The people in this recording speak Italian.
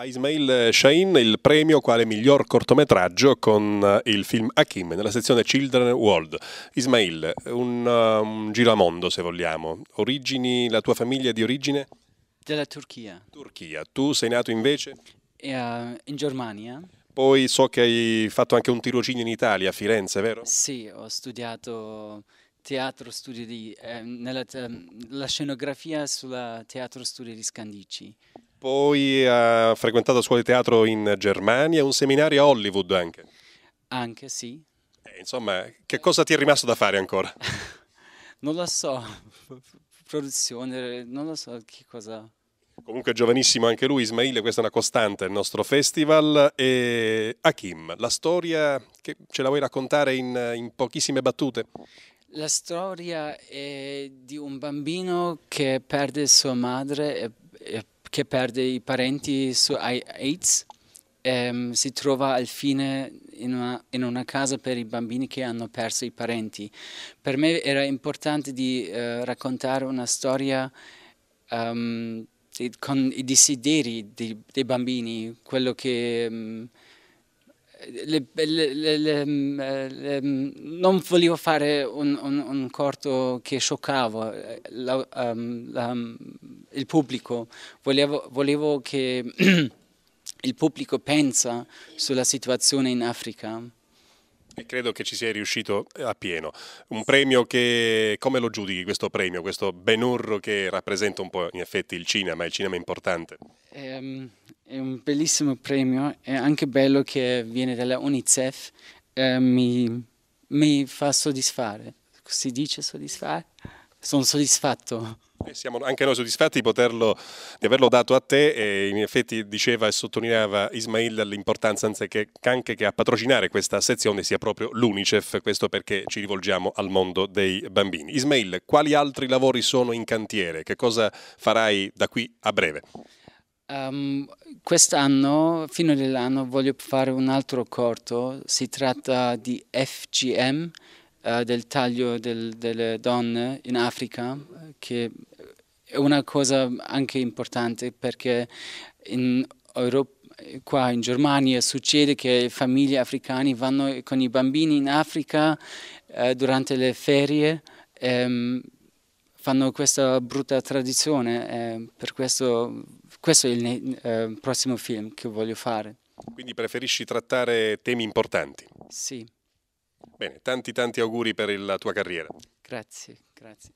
A Ismail Shahin il premio quale miglior cortometraggio con eh, il film Hakim nella sezione Children World. Ismail, un, uh, un giramondo se vogliamo. Origini, la tua famiglia di origine? Della Turchia. Turchia. Tu sei nato invece? Uh, in Germania. Poi so che hai fatto anche un tirocinio in Italia, a Firenze, vero? Sì, ho studiato teatro studio di, eh, nella, ehm, la scenografia sulla teatro studio di Scandici. Poi ha frequentato scuole di teatro in Germania, un seminario a Hollywood anche. Anche, sì. Eh, insomma, che cosa ti è rimasto da fare ancora? non lo so, produzione, non lo so che cosa... Comunque è giovanissimo anche lui, Ismail, questa è una costante del nostro festival. E Hakim, la storia che ce la vuoi raccontare in, in pochissime battute? La storia è di un bambino che perde sua madre e che perde i parenti su AIDS, ehm, si trova al fine in una, in una, casa per i bambini che hanno perso i parenti. Per me era importante di eh, raccontare una storia um, con i desideri dei, dei bambini, quello che... Um, le, le, le, mm, mm, non volevo fare un, un, un corto che scioccava eh, la, um, la, mm, il pubblico, volevo, volevo che il pubblico pensa sulla situazione in Africa e credo che ci sia riuscito eh, a pieno. Un premio che, come lo giudichi questo premio, questo benurro che rappresenta un po' in effetti il cinema, il cinema importante? È, ehm, è un bellissimo premio, è anche bello che viene dalla UNICEF, eh, mi, mi fa soddisfare, si dice soddisfare? Sono soddisfatto. Eh, siamo anche noi soddisfatti di, poterlo, di averlo dato a te e in effetti diceva e sottolineava Ismail l'importanza anziché anche che a patrocinare questa sezione sia proprio l'UNICEF, questo perché ci rivolgiamo al mondo dei bambini. Ismail, quali altri lavori sono in cantiere? Che cosa farai da qui a breve? Um, quest'anno, fino all'anno, voglio fare un altro corto, si tratta di FGM, uh, eh, del taglio del, delle donne in Africa, che è una cosa anche importante perché in Europa qua in Germania succede che famiglie africane vanno con i bambini in Africa eh, durante le ferie, e ehm, fanno questa brutta tradizione, eh, per questo, questo è il eh, prossimo film che voglio fare. Quindi preferisci trattare temi importanti? Sì. Bene, tanti tanti auguri per la tua carriera. Grazie, grazie.